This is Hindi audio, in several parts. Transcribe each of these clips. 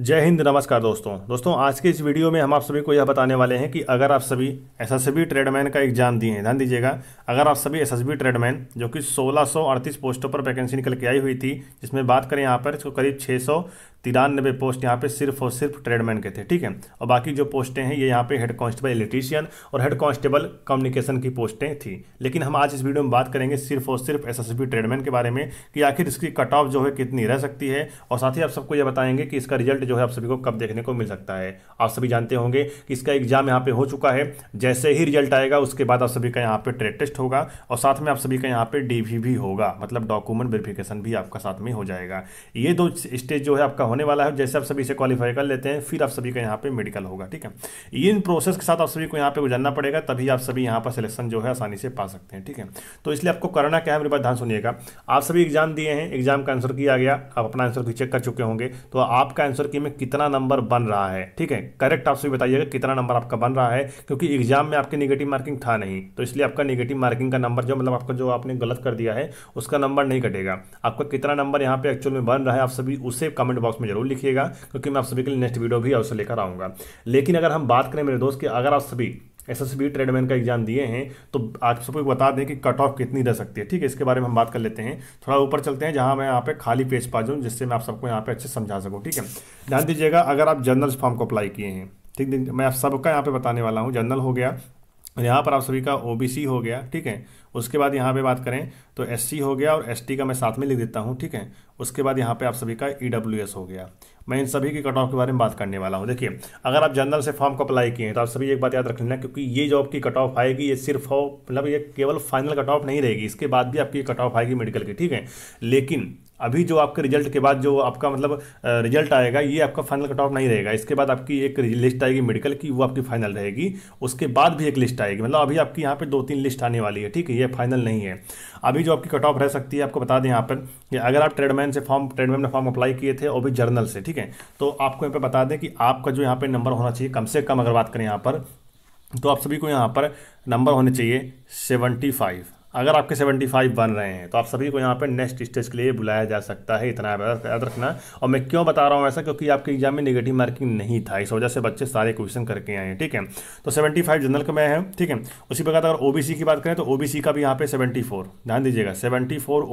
जय हिंद नमस्कार दोस्तों दोस्तों आज के इस वीडियो में हम आप सभी को यह बताने वाले हैं कि अगर आप सभी एस एस बी ट्रेडमैन का एग्जाम दिए हैं ध्यान दीजिएगा अगर आप सभी एस एस बी ट्रेडमैन जो कि 1638 पोस्टों पर वैकेंसी निकल के आई हुई थी जिसमें बात करें यहाँ पर इसको करीब छः सौ तिरानबे पोस्ट यहाँ पे सिर्फ और सिर्फ ट्रेडमैन के थे ठीक है और बाकी जो पोस्टें हैं ये यहाँ पे हेड कांस्टेबल इलेक्ट्रीशियन और हेड कांस्टेबल कम्युनिकेशन की पोस्टें थी लेकिन हम आज इस वीडियो में बात करेंगे सिर्फ और सिर्फ एस ट्रेडमैन के बारे में कि आखिर इसकी कट ऑफ जो है कितनी रह सकती है और साथ ही आप सबको ये बताएंगे कि इसका रिजल्ट रिजल्ट जो है आप सभी को कब देखने को मिल सकता है आप सभी जानते होंगे कि इसका एग्जाम यहाँ पे हो चुका है जैसे ही रिजल्ट आएगा उसके बाद आप सभी का यहाँ पे ट्रेड टेस्ट होगा और साथ में आप सभी का यहाँ पे डी भी होगा मतलब डॉक्यूमेंट वेरिफिकेशन भी आपका साथ में हो जाएगा ये दो स्टेज जो है आपका होने वाला है जैसे आप सभी इसे क्वालिफाई कर लेते हैं फिर आप सभी का यहाँ पे मेडिकल होगा ठीक है इन प्रोसेस के साथ आप सभी को यहाँ पे गुजरना पड़ेगा तभी आप सभी यहाँ पर सिलेक्शन जो है आसानी से पा सकते हैं ठीक है तो इसलिए आपको करना क्या है मेरी बात ध्यान सुनिएगा आप सभी एग्जाम दिए हैं एग्जाम का आंसर किया गया आप अपना आंसर भी चेक कर चुके होंगे तो आपका आंसर कि में कितना नंबर बन रहा है ठीक है करेक्ट आपसे बताइएगा कितना नंबर आपका बन रहा है क्योंकि एग्जाम में आपके निगेटिव मार्किंग था नहीं तो इसलिए आपका निगेटिव मार्किंग का नंबर जो मतलब आपका जो आपने गलत कर दिया है उसका नंबर नहीं कटेगा आपका कितना नंबर यहाँ पे एक्चुअल में बन रहा है आप सभी उसे कमेंट बॉक्स में जरूर लिखिएगा क्योंकि मैं आप सभी के लिए नेक्स्ट वीडियो भी अवश्य लेकर आऊंगा लेकिन अगर हम बात करें मेरे दोस्त की अगर आप सभी एस एस बी ट्रेडमैन का एग्जाम दिए हैं तो आप सबको बता दें कि कट ऑफ कितनी रह सकती है ठीक है इसके बारे में हम बात कर लेते हैं थोड़ा ऊपर चलते हैं जहां मैं यहाँ पे खाली पेज पा जाऊँ जिससे मैं आप सबको यहाँ पे अच्छे समझा सकूँ ठीक है ध्यान दीजिएगा अगर आप जनरल फॉर्म को अप्लाई किए हैं ठीक है मैं आप सबका यहाँ पे बताने वाला हूँ जर्नल हो गया और यहाँ पर आप सभी का ओ हो गया ठीक है उसके बाद यहाँ पे बात करें तो एस हो गया और एस का मैं साथ में लिख देता हूँ ठीक है उसके बाद यहाँ पे आप सभी का ई e हो गया मैं इन सभी के कट ऑफ के बारे में बात करने वाला हूँ देखिए अगर आप जनरल से फॉर्म को अप्लाई किए हैं तो आप सभी एक बात याद रख लेना क्योंकि ये जॉब की कट ऑफ आएगी ये सिर्फ मतलब ये केवल फाइनल कट ऑफ नहीं रहेगी इसके बाद भी आपकी कट ऑफ आएगी मेडिकल की ठीक है लेकिन अभी जो आपके रिजल्ट के बाद जो आपका मतलब रिजल्ट आएगा ये आपका फाइनल कट ऑफ नहीं रहेगा इसके बाद आपकी एक लिस्ट आएगी मेडिकल की वो आपकी फाइनल रहेगी उसके बाद भी एक लिस्ट आएगी मतलब अभी आपकी यहाँ पे दो तीन लिस्ट आने वाली है ठीक है ये फाइनल नहीं है अभी जो आपकी कट ऑफ रह सकती है आपको बता दें यहाँ पर अगर आप ट्रेडमैन से फॉर्म ट्रेडमैन में फॉर्म अप्लाई किए थे और भी जर्नल से ठीक है तो आपको यहाँ पर बता दें कि आपका जो यहाँ पर नंबर होना चाहिए कम से कम अगर बात करें यहाँ पर तो आप सभी को यहाँ पर नंबर होने चाहिए सेवेंटी फाइव अगर आपके 75 बन रहे हैं तो आप सभी को यहाँ पे नेक्स्ट स्टेज के लिए बुलाया जा सकता है इतना याद रखना और मैं क्यों बता रहा हूँ ऐसा क्योंकि आपके एग्जाम में नेगेटिव मार्किंग नहीं था इस वजह से बच्चे सारे क्वेश्चन करके आए हैं ठीक है तो 75 जनरल का मैं है ठीक है उसी प्रकार अगर ओ की बात करें तो ओ का भी यहाँ पे सेवेंटी ध्यान दीजिएगा सेवेंटी फोर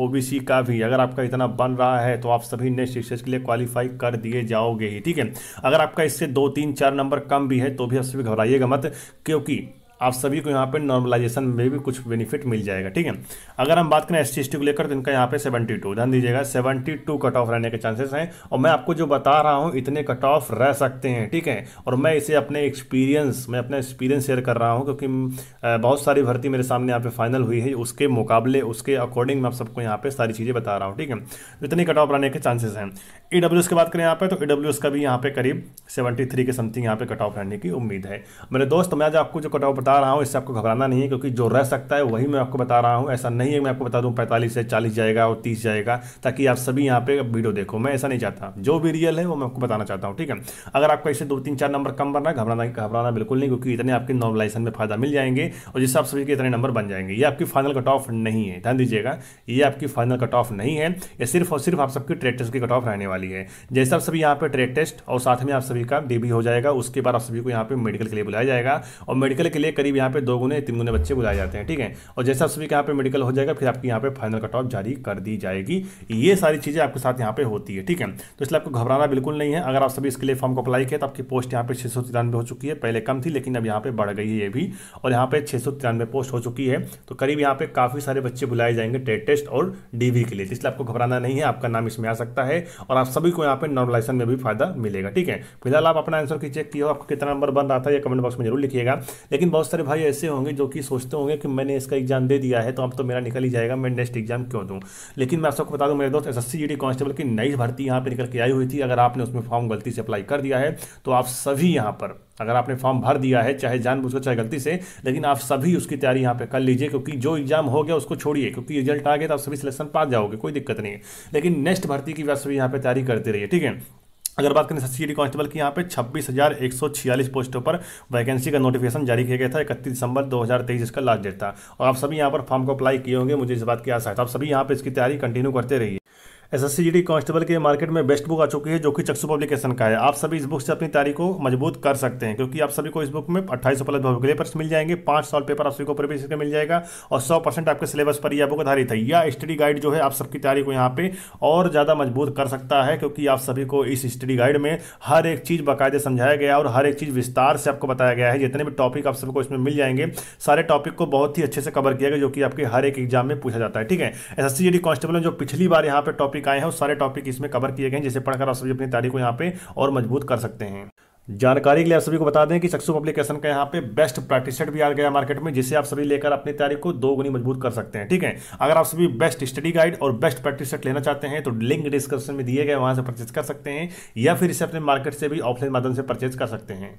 का भी अगर आपका इतना बन रहा है तो आप सभी नेक्स्ट स्टेज के लिए क्वालिफाई कर दिए जाओगे ही ठीक है अगर आपका इससे दो तीन चार नंबर कम भी है तो भी आप सभी घबराइएगा मत क्योंकि आप सभी को यहाँ पे नॉर्मलाइजेशन में भी कुछ बेनिफिट मिल जाएगा ठीक है अगर हम बात करें एस टी को लेकर तो इनका यहाँ पे 72 ध्यान दीजिएगा 72 कट ऑफ रहने के चांसेस हैं और मैं आपको जो बता रहा हूँ इतने कट ऑफ रह सकते हैं ठीक है और मैं इसे अपने एक्सपीरियंस मैं अपना एक्सपीरियंस शेयर कर रहा हूँ क्योंकि बहुत सारी भर्ती मेरे सामने यहाँ पे फाइनल हुई है उसके मुकाबले उसके अकॉर्डिंग मैं आप सबको यहाँ पे सारी चीज़ें बता रहा हूँ ठीक है तो इतने कट ऑफ रहने के चांसेस हैं ई e डब्ल्यू की बात करें यहाँ पे तो ई e का भी यहाँ पे करीब सेवेंटी के समथिंग यहाँ पे कट ऑफ रहने की उम्मीद है मेरे दोस्त मैं आज आपको जो कट ऑफ बता रहा हूँ इससे आपको घबराना नहीं है क्योंकि जो रह सकता है वही मैं आपको बता रहा हूँ ऐसा नहीं है मैं आपको बता दूँ पैंतालीस से चालीस जाएगा और तीस जाएगा ताकि आप सभी यहाँ पे वीडियो देखो मैं ऐसा नहीं चाहता जो भी रियल है वो मैं आपको बताना चाहता हूँ ठीक है अगर आपको इससे दो तीन चार नंबर कम बनना घबराना घबराना बिल्कुल नहीं क्योंकि इतने आपके नॉर्मलाइजेशन में फायदा मिल जाएंगे और जिससे आप सभी के इतने नंबर बन जाएंगे ये आपकी फाइनल कट ऑफ नहीं है ध्यान दीजिएगा ये आपकी फाइनल कट ऑफ नहीं है ये सिर्फ और सिर्फ आप सबकी ट्रेड टेस्ट की कट ऑफ रहने वाली है जैसे आप सभी यहाँ पे ट्रेड टेस्ट और साथ में आप सभी का डेबी हो जाएगा उसके बाद आप सभी को यहाँ पे मेडिकल के लिए बुलाया जाएगा और मेडिकल के लिए करीब यहाँ पे दो गुने तीन गुने बच्चे बुलाए जाते हैं ठीक है और जैसा सभी के यहाँ पे मेडिकल हो जाएगा फिर आपकी यहाँ पे फाइनल कट ऑफ जारी कर दी जाएगी ये सारी चीज़ें आपके साथ यहाँ पे होती है ठीक है तो इसलिए आपको घबराना बिल्कुल नहीं है अगर आप सभी इसके लिए फॉर्म को अप्लाई किया तो आपकी पोस्ट यहाँ पे छः सौ तिरानवे हो चुकी है पहले कम थी लेकिन अब यहाँ पे बढ़ गई है ये भी और यहाँ पे छः सौ तिरानवे पोस्ट हो चुकी है तो करीब यहाँ पे काफ़ी सारे बच्चे बुलाए जाएंगे टेट टेस्ट और डीवी के लिए तो इसलिए आपको घबराना नहीं है आपका नाम इसमें आ सकता है और आप सभी को यहाँ पे नॉर्मलाइजेशन में भी फायदा मिलेगा ठीक है फिलहाल आप अपना आंसर की चेक किया हो आपको कितना नंबर बन रहा था यह कमेंट बॉक्स में जरूर लिखिएगा लेकिन बहुत सारे भाई ऐसे होंगे जो कि सोचते होंगे कि मैंने इसका एग्जाम दे दिया है तो अब तो मेरा निकल ही जाएगा मैं नेक्स्ट एग्जाम क्यों दूँ लेकिन मैं सबको बता दूँ मेरे दोस्त एस एस कांस्टेबल की नई भर्ती यहाँ पर निकल के आई हुई थी अगर आपने उसमें फॉर्म गलती से अप्लाई कर दिया है तो आप सभी यहाँ पर अगर आपने फॉर्म भर दिया है चाहे बुझे चाहे गलती से लेकिन आप सभी उसकी तैयारी यहाँ पे कर लीजिए क्योंकि जो एग्जाम हो गया उसको छोड़िए क्योंकि रिजल्ट आ गया तो आप सभी सिलेक्शन पास जाओगे कोई दिक्कत नहीं है लेकिन नेक्स्ट भर्ती की वैसे भी यहाँ पे तैयारी करते रहिए ठीक है अगर बात करें सिटी कांस्टेबल की यहाँ पे छब्बीस हज़ार एक सौ छियालीस पोस्टों पर वैकेंसी का नोटिफिकेशन जारी किया गया था इकतीस दिसंबर 2023 इसका लास्ट डेट था और आप सभी यहाँ पर फॉर्म को अप्लाई किए होंगे मुझे इस बात की आशा है तो आप सभी यहाँ पर इसकी तैयारी कंटिन्यू करते रहिए एसएससी जीडी कांस्टेबल के मार्केट में बेस्ट बुक आ चुकी है जो कि चक्षु पब्लिकेशन का है आप सभी इस बुक से अपनी तैयारी को मजबूत कर सकते हैं क्योंकि आप सभी को इस बुक में अट्ठाईस प्लस भूगोलिक प्रश्न मिल जाएंगे पांच साल पेपर आप सभी को प्रवेश मिल जाएगा और सौ परसेंट आपके सिलेबस पर यह बुक आधारित है यह स्टडी गाइड जो है आप सबकी तैयारी को यहाँ पर और ज़्यादा मजबूत कर सकता है क्योंकि आप सभी को इस स्टडी गाइड में हर एक चीज़ बाकायदे समझाया गया और हर एक चीज़ विस्तार से आपको बताया गया है जितने भी टॉपिक आप सबको इसमें मिल जाएंगे सारे टॉपिक को बहुत ही अच्छे से कवर किया गया जो कि आपके हर एक एग्जाम में पूछा जाता है ठीक है एस एस सी जी ने जो पिछली बार यहाँ पर टॉपिक टॉपिक आए हैं वो सारे टॉपिक इसमें कवर किए गए हैं जिसे पढ़कर आप सभी अपनी तैयारी को यहाँ पे और मजबूत कर सकते हैं जानकारी के लिए आप सभी को बता दें कि सक्सु पब्लिकेशन का यहाँ पे बेस्ट प्रैक्टिस सेट भी आ गया मार्केट में जिसे आप सभी लेकर अपनी तैयारी को दो गुनी मजबूत कर सकते हैं ठीक है अगर आप सभी बेस्ट स्टडी गाइड और बेस्ट प्रैक्टिस सेट लेना चाहते हैं तो लिंक डिस्क्रिप्शन में दिए गए वहां से परचेज कर सकते हैं या फिर इसे अपने मार्केट से भी ऑफलाइन माध्यम से परचेज कर सकते हैं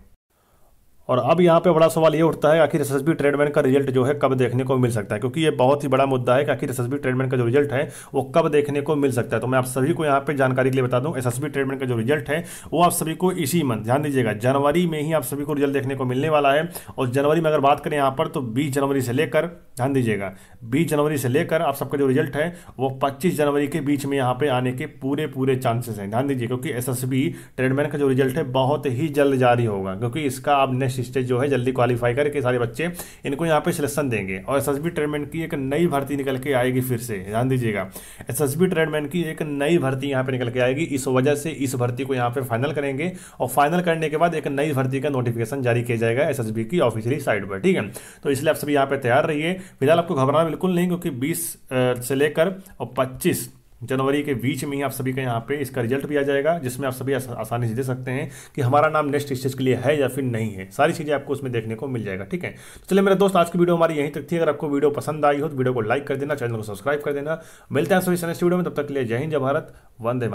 और अब यहाँ पे बड़ा सवाल ये उठता है आखिर एस एस ट्रेडमैन का रिजल्ट जो है कब देखने को मिल सकता है क्योंकि ये बहुत ही बड़ा मुद्दा है कि आखिर एस एस ट्रेडमैन का जो रिजल्ट है वो कब देखने को मिल सकता है तो मैं आप सभी को यहाँ पे जानकारी के लिए बता दूँ एस एस ट्रेडमैन का जो रिजल्ट है वो आप सभी को इसी मंथ ध्यान दीजिएगा जनवरी में ही आप सभी को रिजल्ट देखने को मिलने वाला है और जनवरी में अगर बात करें यहाँ पर तो बीस जनवरी से लेकर ध्यान दीजिएगा बीस जनवरी से लेकर आप सबका जो रिजल्ट है वो पच्चीस जनवरी के बीच में यहाँ पर आने के पूरे पूरे चांसेस हैं ध्यान दीजिए क्योंकि एस ट्रेडमैन का जो रिजल्ट है बहुत ही जल्द जारी होगा क्योंकि इसका आप नेक्स्ट स्टेज जो है जल्दी क्वालिफाई करके सारे बच्चे इनको यहाँ पे सिलेक्शन देंगे और एस ट्रेडमेंट की एक नई भर्ती निकल के आएगी फिर से ध्यान दीजिएगा एस ट्रेडमेंट की एक नई भर्ती यहाँ पे निकल के आएगी इस वजह से इस भर्ती को यहाँ पे फाइनल करेंगे और फाइनल करने के बाद एक नई भर्ती का नोटिफिकेशन जारी किया जाएगा एस की ऑफिशियली साइट पर ठीक है तो इसलिए आप सभी यहाँ पे तैयार रहिए फिलहाल आपको घबराना बिल्कुल नहीं क्योंकि बीस से लेकर और पच्चीस जनवरी के बीच में ही आप सभी का यहाँ पे इसका रिजल्ट भी आ जाएगा जिसमें आप सभी आसानी से दे सकते हैं कि हमारा नाम नेक्स्ट स्टेज के लिए है या फिर नहीं है सारी चीज़ें आपको उसमें देखने को मिल जाएगा ठीक है तो चलिए मेरे दोस्त आज की वीडियो हमारी यहीं तक थी अगर आपको वीडियो पसंद आई हो तो वीडियो को लाइक कर देना चैनल को सब्सक्राइब कर देना मिलते हैं सभी नेक्स्ट वीडियो में तब तक के लिए जय हिंद जय भारत वंदे